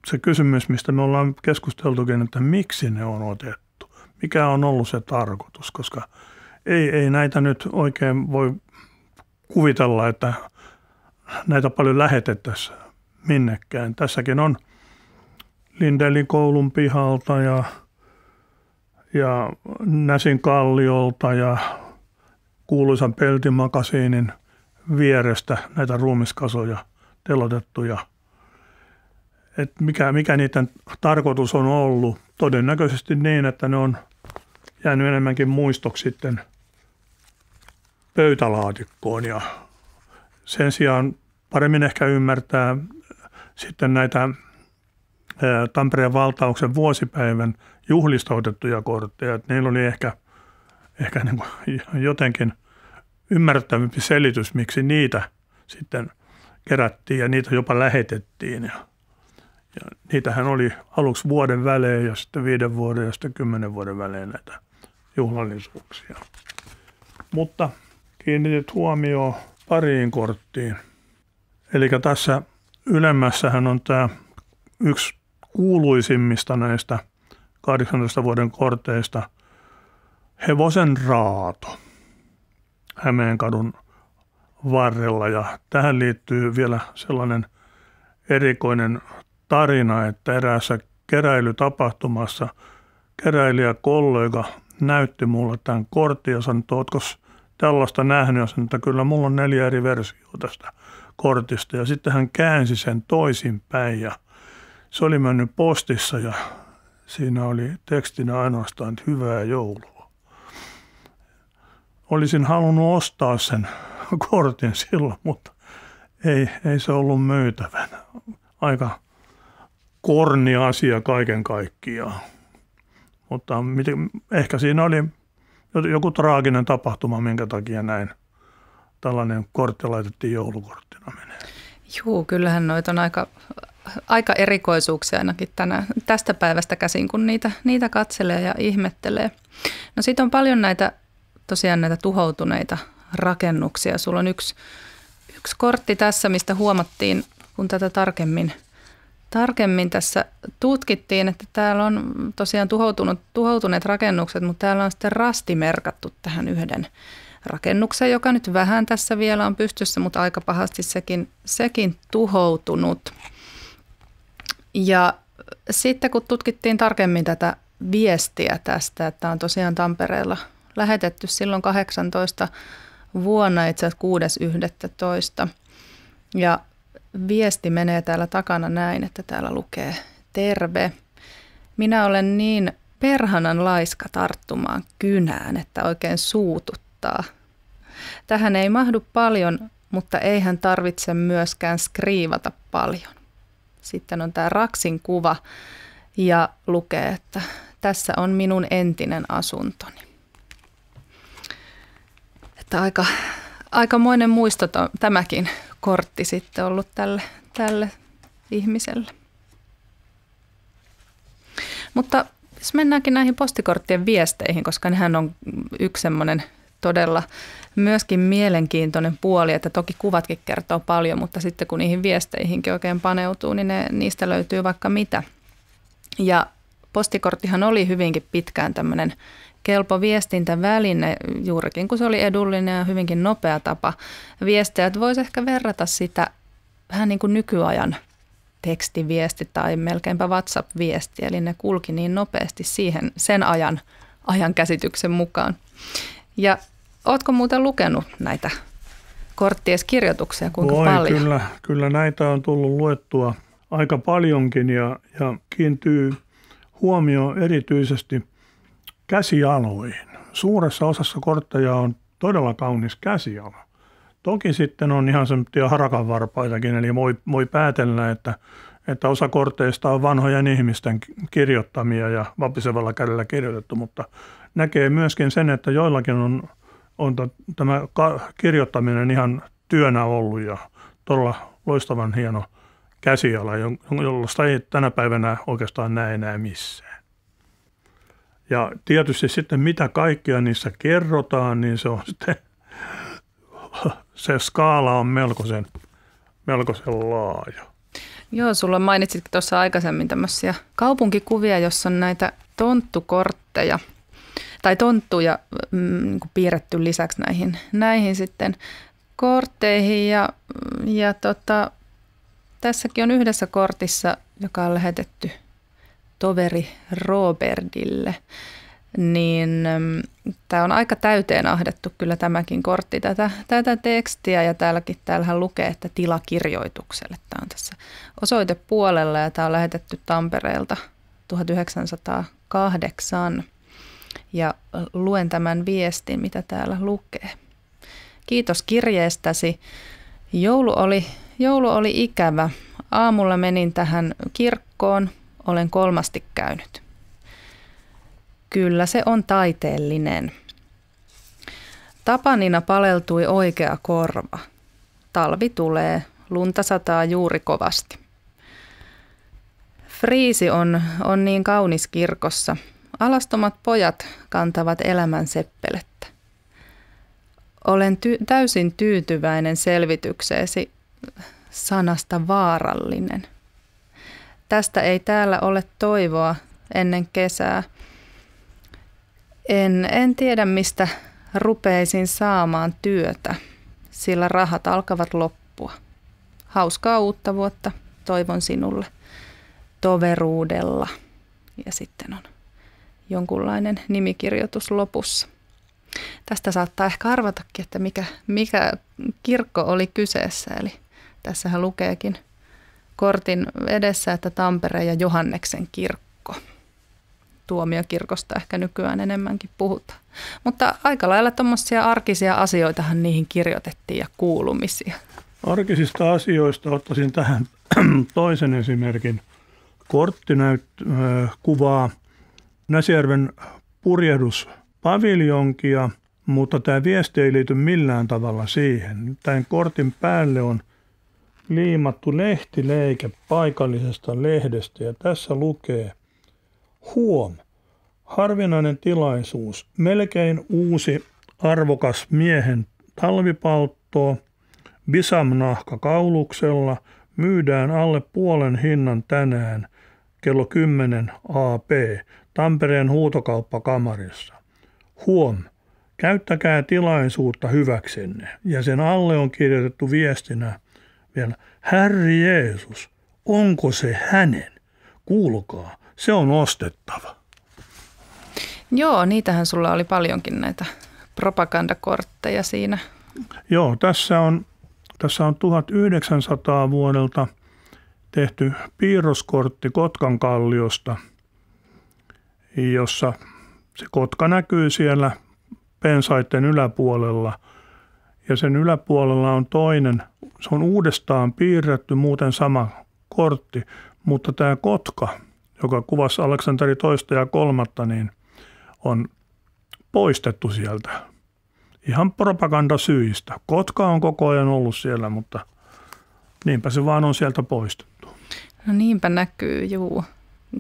se kysymys, mistä me ollaan keskusteltukin, että miksi ne on otettu, mikä on ollut se tarkoitus, koska ei, ei näitä nyt oikein voi kuvitella, että näitä paljon lähetettäisiin minnekään. Tässäkin on Lindelin koulun pihalta ja, ja Näsin kalliolta ja kuuluisan peltimakasiinin vierestä näitä ruumiskasoja telotettuja – että mikä, mikä niiden tarkoitus on ollut. Todennäköisesti niin, että ne on jäänyt enemmänkin muistoksi sitten pöytälaatikkoon ja sen sijaan paremmin ehkä ymmärtää sitten näitä Tampereen valtauksen vuosipäivän juhlista otettuja kortteja. Että niillä oli ehkä, ehkä niin kuin jotenkin ymmärrettävämpi selitys, miksi niitä sitten kerättiin ja niitä jopa lähetettiin. Ja ja niitähän oli aluksi vuoden välein ja sitten viiden vuoden ja sitten kymmenen vuoden välein näitä juhlallisuuksia. Mutta kiinnitit huomioon pariin korttiin. Eli tässä ylemmässähän on tämä yksi kuuluisimmista näistä 18 vuoden korteista, hevosen raato Hämeenkadun varrella. Ja tähän liittyy vielä sellainen erikoinen tarina, että eräässä keräilytapahtumassa kollega näytti mulle tämän kortin ja sanoi, että ootko tällaista nähnyt? Ja sanoi, että kyllä mulla on neljä eri versiota tästä kortista. Ja sitten hän käänsi sen toisinpäin ja se oli mennyt postissa ja siinä oli tekstinä ainoastaan, että hyvää joulua. Olisin halunnut ostaa sen kortin silloin, mutta ei, ei se ollut myytävänä. Aika korni asia kaiken kaikkiaan. Mutta miten, ehkä siinä oli joku traaginen tapahtuma, minkä takia näin tällainen kortti laitettiin joulukorttina menee. Joo, kyllähän noita on aika, aika erikoisuuksia ainakin tänä, tästä päivästä käsin, kun niitä, niitä katselee ja ihmettelee. No siitä on paljon näitä tosiaan näitä tuhoutuneita rakennuksia. Sulla on yksi, yksi kortti tässä, mistä huomattiin, kun tätä tarkemmin – tarkemmin tässä tutkittiin, että täällä on tosiaan tuhoutunut, tuhoutuneet rakennukset, mutta täällä on sitten rasti merkattu tähän yhden rakennuksen, joka nyt vähän tässä vielä on pystyssä, mutta aika pahasti sekin, sekin tuhoutunut. Ja sitten kun tutkittiin tarkemmin tätä viestiä tästä, että on tosiaan Tampereella lähetetty silloin 18 vuonna itse asiassa 6.11. Ja viesti menee täällä takana näin, että täällä lukee terve. Minä olen niin perhanan laiska tarttumaan kynään, että oikein suututtaa. Tähän ei mahdu paljon, mutta eihän tarvitse myöskään skriivata paljon. Sitten on tämä Raksin kuva ja lukee, että tässä on minun entinen asuntoni. Että aika, aikamoinen muisto tämäkin kortti sitten ollut tälle, tälle ihmiselle. Mutta jos mennäänkin näihin postikorttien viesteihin, koska nehän on yksi semmoinen todella myöskin mielenkiintoinen puoli, että toki kuvatkin kertoo paljon, mutta sitten kun niihin viesteihinkin oikein paneutuu, niin ne, niistä löytyy vaikka mitä. Ja postikorttihan oli hyvinkin pitkään tämmöinen kelpo viestintäväline, juurikin kun se oli edullinen ja hyvinkin nopea tapa viestiä. Että voisi ehkä verrata sitä vähän niin kuin nykyajan tekstiviesti tai melkeinpä WhatsApp-viesti, eli ne kulki niin nopeasti siihen sen ajan, ajan käsityksen mukaan. Ja ootko muuten lukenut näitä korttieskirjoituksia, kuinka Voi, paljon? Kyllä, kyllä näitä on tullut luettua aika paljonkin ja, ja kiintyy huomio erityisesti käsialoihin. Suuressa osassa kortteja on todella kaunis käsiala. Toki sitten on ihan semmoisia harakanvarpaitakin, eli voi, voi päätellä, että, että osa korteista on vanhojen ihmisten kirjoittamia ja vapisevalla kädellä kirjoitettu, mutta näkee myöskin sen, että joillakin on, on tämä kirjoittaminen ihan työnä ollut ja todella loistavan hieno käsiala, jollaista ei tänä päivänä oikeastaan näe enää missään. Ja tietysti sitten mitä kaikkea niissä kerrotaan, niin se on sitten, se skaala on melkoisen, melkoisen laaja. Joo, sulla mainitsitkin tuossa aikaisemmin tämmöisiä kaupunkikuvia, jossa on näitä tonttukortteja tai tonttuja mm, niin kuin piirretty lisäksi näihin, näihin sitten kortteihin ja, ja tota, tässäkin on yhdessä kortissa, joka on lähetetty – toveri Robertille, niin mm, tämä on aika täyteen ahdettu kyllä tämäkin kortti tätä, tätä tekstiä ja täälläkin täällähän lukee, että tilakirjoitukselle. Tämä on tässä osoitepuolella ja tämä on lähetetty Tampereelta 1908 ja luen tämän viestin, mitä täällä lukee. Kiitos kirjeestäsi. Joulu oli, joulu oli ikävä. Aamulla menin tähän kirkkoon, olen kolmasti käynyt. Kyllä se on taiteellinen. Tapanina paleltui oikea korva. Talvi tulee, lunta sataa juuri kovasti. Friisi on, on niin kaunis kirkossa. Alastomat pojat kantavat elämän seppelettä. Olen ty- täysin tyytyväinen selvitykseesi sanasta vaarallinen tästä ei täällä ole toivoa ennen kesää. En, en tiedä, mistä rupeisin saamaan työtä, sillä rahat alkavat loppua. Hauskaa uutta vuotta toivon sinulle toveruudella. Ja sitten on jonkunlainen nimikirjoitus lopussa. Tästä saattaa ehkä arvatakin, että mikä, mikä kirkko oli kyseessä. Eli tässähän lukeekin – kortin edessä, että Tampere ja Johanneksen kirkko. Tuomiokirkosta ehkä nykyään enemmänkin puhutaan. Mutta aika lailla tuommoisia arkisia asioitahan niihin kirjoitettiin ja kuulumisia. Arkisista asioista ottaisin tähän toisen esimerkin. Korttinäyt- kuvaa Näsijärven purjehduspaviljonkia, mutta tämä viesti ei liity millään tavalla siihen. Tämän kortin päälle on – liimattu lehtileike paikallisesta lehdestä ja tässä lukee Huom! Harvinainen tilaisuus, melkein uusi arvokas miehen talvipaltto. bisamnahka kauluksella, myydään alle puolen hinnan tänään kello 10 AP Tampereen huutokauppakamarissa. Huom! Käyttäkää tilaisuutta hyväksenne. Ja sen alle on kirjoitettu viestinä vielä, Herri Jeesus, onko se hänen? Kuulkaa, se on ostettava. Joo, niitähän sulla oli paljonkin näitä propagandakortteja siinä. Joo, tässä on, tässä on 1900 vuodelta tehty piirroskortti Kotkan kalliosta, jossa se kotka näkyy siellä pensaiden yläpuolella – ja sen yläpuolella on toinen. Se on uudestaan piirretty muuten sama kortti, mutta tämä kotka, joka kuvasi Aleksanteri toista ja kolmatta, niin on poistettu sieltä. Ihan propagandasyistä. Kotka on koko ajan ollut siellä, mutta niinpä se vaan on sieltä poistettu. No niinpä näkyy, juu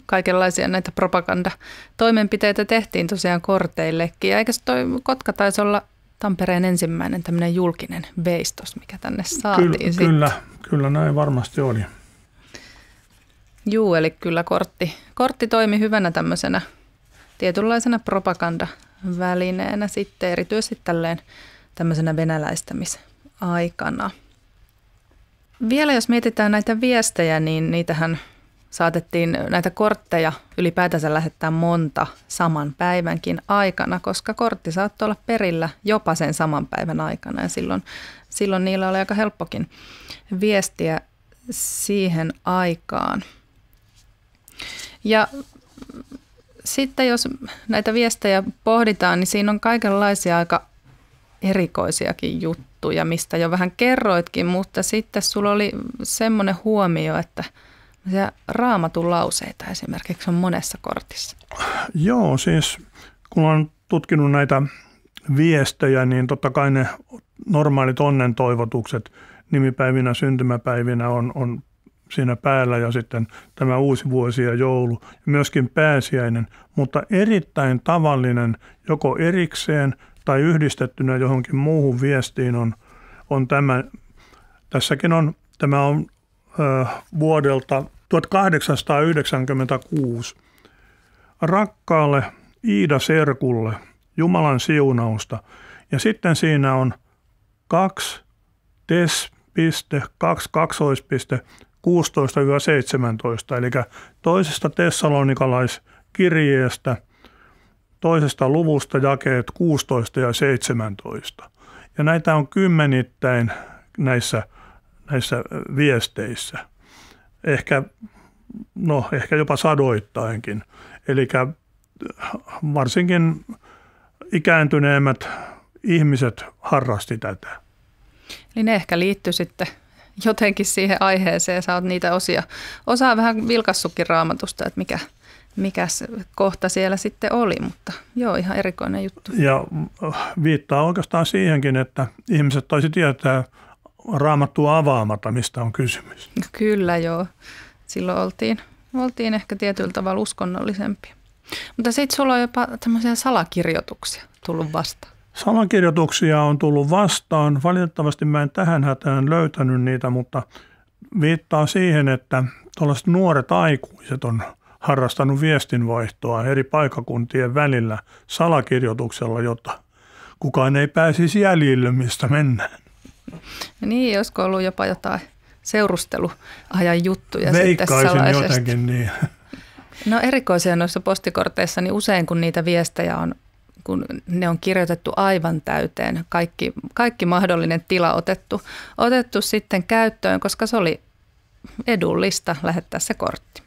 kaikenlaisia näitä propagandatoimenpiteitä tehtiin tosiaan korteillekin. Eikö eikös toi Kotka taisi olla Tampereen ensimmäinen tämmöinen julkinen veistos, mikä tänne saatiin kyllä, Kyllä, kyllä näin varmasti oli. Juu, eli kyllä kortti, kortti toimi hyvänä tämmöisenä tietynlaisena propagandavälineenä sitten, erityisesti tälleen tämmöisenä venäläistämisaikana. Vielä jos mietitään näitä viestejä, niin niitähän – saatettiin näitä kortteja ylipäätänsä lähettää monta saman päivänkin aikana, koska kortti saattoi olla perillä jopa sen saman päivän aikana ja silloin, silloin niillä oli aika helppokin viestiä siihen aikaan. Ja sitten jos näitä viestejä pohditaan, niin siinä on kaikenlaisia aika erikoisiakin juttuja, mistä jo vähän kerroitkin, mutta sitten sulla oli semmoinen huomio, että – ja raamatun lauseita esimerkiksi on monessa kortissa. Joo, siis kun olen tutkinut näitä viestejä, niin totta kai ne normaalit onnen toivotukset nimipäivinä, syntymäpäivinä on, on siinä päällä ja sitten tämä uusi vuosi ja joulu, myöskin pääsiäinen, mutta erittäin tavallinen joko erikseen tai yhdistettynä johonkin muuhun viestiin on, on tämä. Tässäkin on, tämä on vuodelta 1896. Rakkaalle Iida Serkulle Jumalan siunausta. Ja sitten siinä on 2 tes 2.16-17, eli toisesta tessalonikalaiskirjeestä, toisesta luvusta jakeet 16 ja 17. Ja näitä on kymmenittäin näissä näissä viesteissä. Ehkä, no, ehkä jopa sadoittainkin. Eli varsinkin ikääntyneemmät ihmiset harrasti tätä. Eli ne ehkä liittyy sitten jotenkin siihen aiheeseen. Sä oot niitä osia, osaa vähän vilkassukin raamatusta, että mikä, mikä kohta siellä sitten oli, mutta joo, ihan erikoinen juttu. Ja viittaa oikeastaan siihenkin, että ihmiset taisi tietää – raamattua avaamata, mistä on kysymys. No kyllä joo. Silloin oltiin, oltiin ehkä tietyllä tavalla uskonnollisempia. Mutta sitten sulla on jopa tämmöisiä salakirjoituksia tullut vastaan. Salakirjoituksia on tullut vastaan. Valitettavasti mä en tähän hätään löytänyt niitä, mutta viittaa siihen, että tuollaiset nuoret aikuiset on harrastanut viestinvaihtoa eri paikakuntien välillä salakirjoituksella, jotta kukaan ei pääsisi jäljille, mistä mennään. Ja niin, olisiko ollut jopa jotain seurusteluajan juttuja Veikkaisin sitten jotakin, niin. No erikoisia noissa postikorteissa, niin usein kun niitä viestejä on, kun ne on kirjoitettu aivan täyteen, kaikki, kaikki mahdollinen tila otettu, otettu sitten käyttöön, koska se oli edullista lähettää se kortti.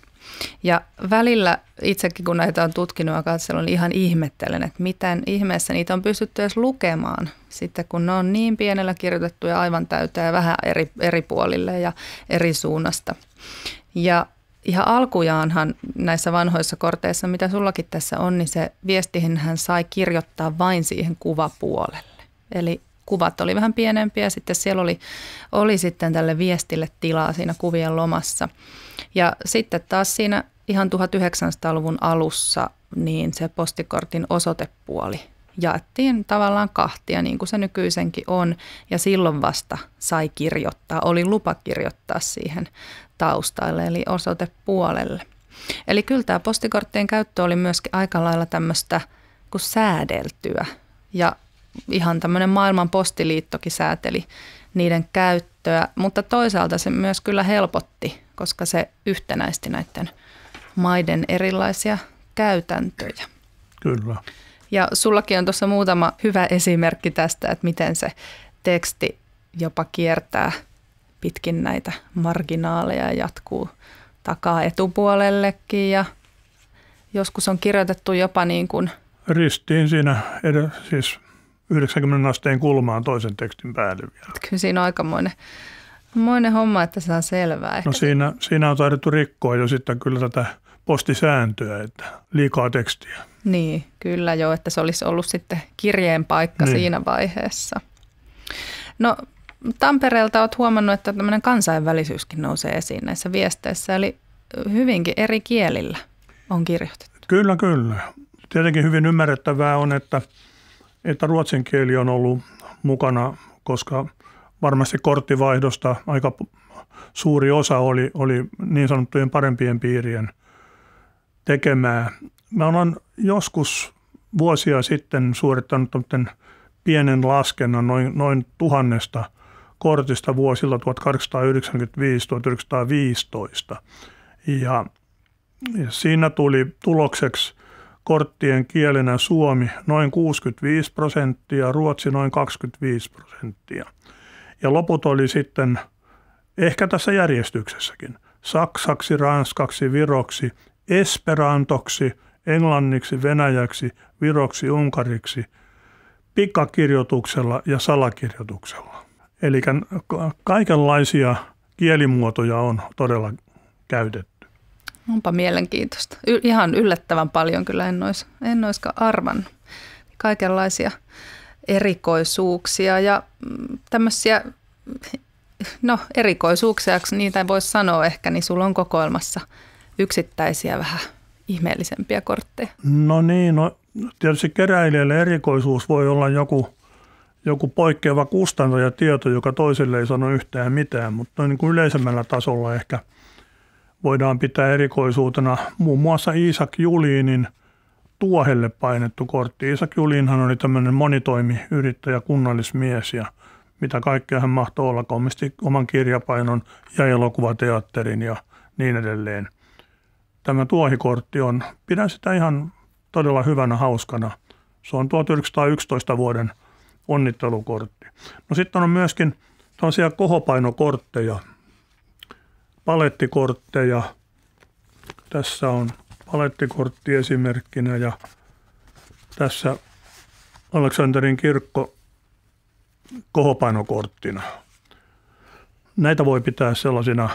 Ja välillä itsekin, kun näitä on tutkinut ja katsellut, niin ihan ihmettelen, että miten ihmeessä niitä on pystytty edes lukemaan. Sitten kun ne on niin pienellä kirjoitettu ja aivan täyteen ja vähän eri, eri puolille ja eri suunnasta. Ja ihan alkujaanhan näissä vanhoissa korteissa, mitä sullakin tässä on, niin se viestihin hän sai kirjoittaa vain siihen kuvapuolelle. Eli kuvat oli vähän pienempiä ja sitten siellä oli, oli sitten tälle viestille tilaa siinä kuvien lomassa – ja sitten taas siinä ihan 1900-luvun alussa niin se postikortin osoitepuoli jaettiin tavallaan kahtia, niin kuin se nykyisenkin on, ja silloin vasta sai kirjoittaa, oli lupa kirjoittaa siihen taustalle, eli osoitepuolelle. Eli kyllä tämä postikorttien käyttö oli myöskin aika lailla tämmöistä kuin säädeltyä, ja ihan tämmöinen maailman postiliittokin sääteli niiden käyttöä, mutta toisaalta se myös kyllä helpotti koska se yhtenäisti näiden maiden erilaisia käytäntöjä. Kyllä. Ja sullakin on tuossa muutama hyvä esimerkki tästä, että miten se teksti jopa kiertää pitkin näitä marginaaleja ja jatkuu takaa etupuolellekin ja joskus on kirjoitettu jopa niin kuin... Ristiin siinä, edä, siis 90 asteen kulmaan toisen tekstin päälle vielä. Kyllä siinä on aikamoinen Moinen homma, että se on selvää. No siinä, siinä on taidettu rikkoa jo sitten kyllä tätä postisääntöä, että liikaa tekstiä. Niin, kyllä jo, että se olisi ollut sitten kirjeen paikka niin. siinä vaiheessa. No Tampereelta olet huomannut, että tämmöinen kansainvälisyyskin nousee esiin näissä viesteissä, eli hyvinkin eri kielillä on kirjoitettu. Kyllä, kyllä. Tietenkin hyvin ymmärrettävää on, että, että ruotsin kieli on ollut mukana, koska – varmasti korttivaihdosta aika suuri osa oli, oli niin sanottujen parempien piirien tekemää. Mä olen joskus vuosia sitten suorittanut pienen laskennan noin, noin tuhannesta kortista vuosilla 1895-1915. Ja, ja siinä tuli tulokseksi korttien kielenä Suomi noin 65 prosenttia, Ruotsi noin 25 prosenttia – ja loput oli sitten ehkä tässä järjestyksessäkin. Saksaksi, ranskaksi, viroksi, esperantoksi, englanniksi, venäjäksi, viroksi, unkariksi, pikakirjoituksella ja salakirjoituksella. Eli kaikenlaisia kielimuotoja on todella käytetty. Onpa mielenkiintoista. Y- ihan yllättävän paljon kyllä en, olis, en olisikaan arvan. Kaikenlaisia erikoisuuksia ja mm, tämmöisiä, no erikoisuuksia, niitä voisi sanoa ehkä, niin sulla on kokoelmassa yksittäisiä vähän ihmeellisempiä kortteja. No niin, no tietysti keräilijälle erikoisuus voi olla joku, joku poikkeava kustantajatieto, joka toiselle ei sano yhtään mitään, mutta niin kuin yleisemmällä tasolla ehkä voidaan pitää erikoisuutena muun muassa Isak Julinin – tuohelle painettu kortti. Isak Julinhan oli tämmöinen monitoimiyrittäjä, kunnallismies ja mitä kaikkea hän mahtoi olla, komisti oman kirjapainon ja elokuvateatterin ja niin edelleen. Tämä tuohikortti on, pidän sitä ihan todella hyvänä hauskana. Se on 1911 vuoden onnittelukortti. No sitten on myöskin tällaisia kohopainokortteja, palettikortteja. Tässä on palettikortti esimerkkinä ja tässä Aleksanterin kirkko kohopainokorttina. Näitä voi pitää sellaisina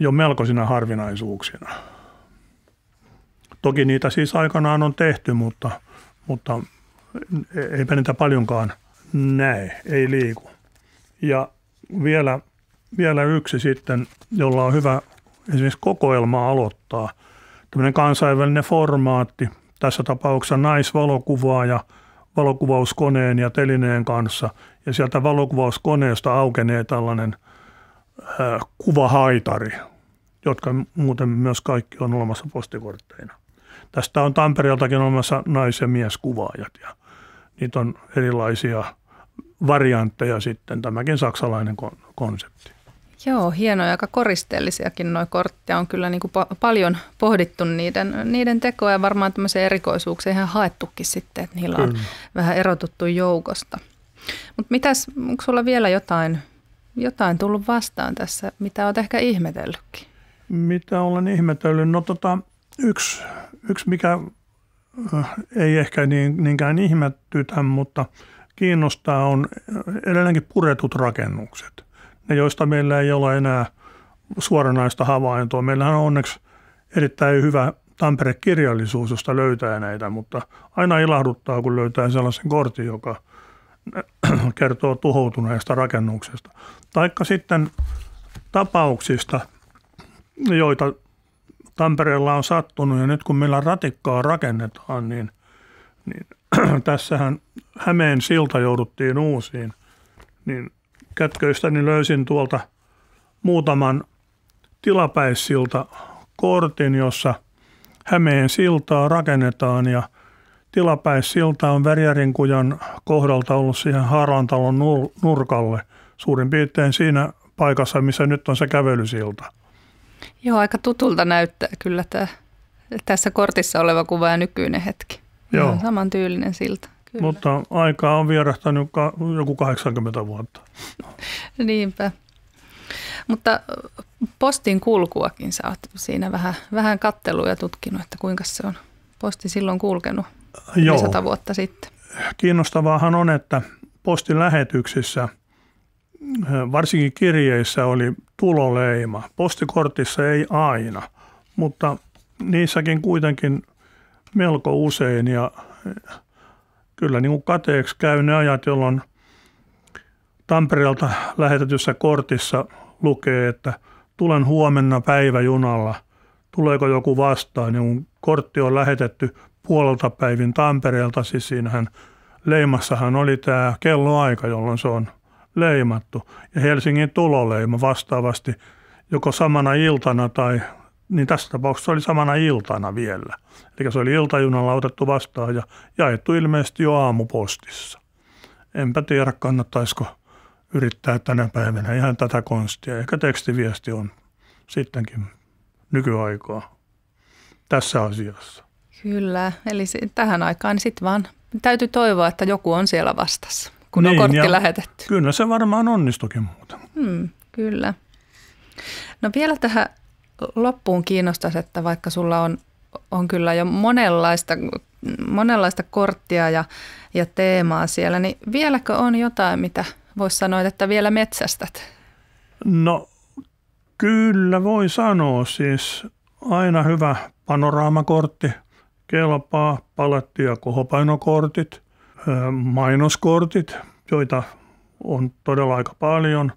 jo melkoisina harvinaisuuksina. Toki niitä siis aikanaan on tehty, mutta, mutta eipä niitä paljonkaan näe, ei liiku. Ja vielä, vielä yksi sitten, jolla on hyvä esimerkiksi kokoelma aloittaa – tämmöinen kansainvälinen formaatti, tässä tapauksessa naisvalokuvaa ja valokuvauskoneen ja telineen kanssa. Ja sieltä valokuvauskoneesta aukenee tällainen ää, kuvahaitari, jotka muuten myös kaikki on olemassa postikortteina. Tästä on Tampereeltakin olemassa nais- ja mieskuvaajat ja niitä on erilaisia variantteja sitten, tämäkin saksalainen konsepti. Joo, hienoja, aika koristeellisiakin nuo korttia on kyllä niin kuin pa- paljon pohdittu niiden, niiden tekoja ja varmaan tämmöisiä erikoisuuksia ihan haettukin sitten, että niillä on kyllä. vähän erotuttu joukosta. Mutta mitäs, onko sulla vielä jotain, jotain tullut vastaan tässä, mitä olet ehkä ihmetellytkin? Mitä olen ihmetellyt? No tota, yksi, yksi mikä äh, ei ehkä niin, niinkään ihmettytä, mutta kiinnostaa on eh, edelleenkin puretut rakennukset – ne joista meillä ei ole enää suoranaista havaintoa. Meillähän on onneksi erittäin hyvä Tampere-kirjallisuus, josta löytää näitä, mutta aina ilahduttaa, kun löytää sellaisen kortin, joka kertoo tuhoutuneesta rakennuksesta. Taikka sitten tapauksista, joita Tampereella on sattunut ja nyt kun meillä ratikkaa rakennetaan, niin, niin tässähän Hämeen silta jouduttiin uusiin, niin kätköistäni niin löysin tuolta muutaman tilapäissilta kortin, jossa Hämeen siltaa rakennetaan ja tilapäissilta on Värjärinkujan kohdalta ollut siihen Haarantalon nurkalle suurin piirtein siinä paikassa, missä nyt on se kävelysilta. Joo, aika tutulta näyttää kyllä tämä tässä kortissa oleva kuva ja nykyinen hetki. Joo. Saman tyylinen silta. Kyllä. Mutta aikaa on vierähtänyt joku 80 vuotta. Niinpä. Mutta postin kulkuakin sä oot siinä vähän, vähän katteluja tutkinut, että kuinka se on posti silloin kulkenut Joo. 100 vuotta sitten. Kiinnostavaahan on, että postin lähetyksissä, varsinkin kirjeissä oli tuloleima. Postikortissa ei aina, mutta niissäkin kuitenkin melko usein ja kyllä niin kuin kateeksi käy ne ajat, jolloin Tampereelta lähetetyssä kortissa lukee, että tulen huomenna päiväjunalla, tuleeko joku vastaan, niin kortti on lähetetty puolelta päivin Tampereelta, siis siinähän leimassahan oli tämä kelloaika, jolloin se on leimattu, ja Helsingin tuloleima vastaavasti joko samana iltana tai niin tässä tapauksessa oli samana iltana vielä. Eli se oli iltajunalla otettu vastaan ja jaettu ilmeisesti jo aamupostissa. Enpä tiedä, kannattaisiko yrittää tänä päivänä ihan tätä konstia. Ehkä tekstiviesti on sittenkin nykyaikaa tässä asiassa. Kyllä, eli tähän aikaan niin sitten vaan täytyy toivoa, että joku on siellä vastassa, kun niin, on kortti lähetetty. Kyllä se varmaan onnistukin muuten. Hmm, kyllä. No vielä tähän loppuun kiinnostaisi, että vaikka sulla on, on kyllä jo monenlaista, monenlaista korttia ja, ja teemaa siellä, niin vieläkö on jotain, mitä voisi sanoa, että vielä metsästät? No kyllä voi sanoa, siis aina hyvä panoraamakortti kelpaa, paletti- ja kohopainokortit, mainoskortit, joita on todella aika paljon.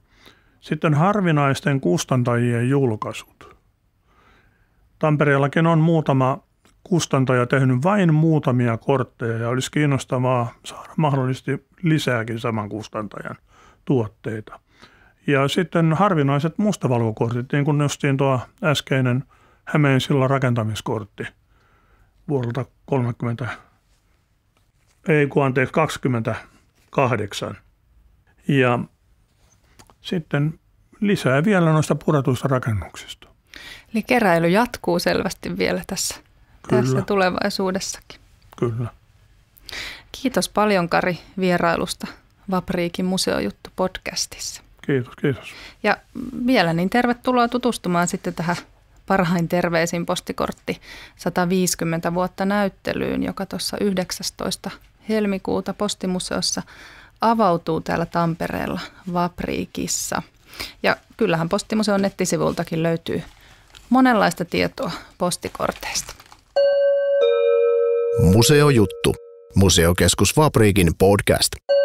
Sitten harvinaisten kustantajien julkaisut. Tampereellakin on muutama kustantaja tehnyt vain muutamia kortteja ja olisi kiinnostavaa saada mahdollisesti lisääkin saman kustantajan tuotteita. Ja sitten harvinaiset mustavalkokortit, niin kuin nostiin tuo äskeinen Hämeen sillan rakentamiskortti vuodelta 30, ei kun anteeksi, 28. Ja sitten lisää vielä noista puratuista rakennuksista. Eli niin keräily jatkuu selvästi vielä tässä, tässä tulevaisuudessakin. Kyllä. Kiitos paljon Kari vierailusta Vapriikin museojuttu podcastissa. Kiitos, kiitos. Ja vielä niin tervetuloa tutustumaan sitten tähän Parhain terveisin postikortti 150 vuotta näyttelyyn, joka tuossa 19. helmikuuta postimuseossa avautuu täällä Tampereella Vapriikissa. Ja kyllähän postimuseon nettisivultakin löytyy monenlaista tietoa postikorteista. Museojuttu. Museokeskus Vapriikin podcast.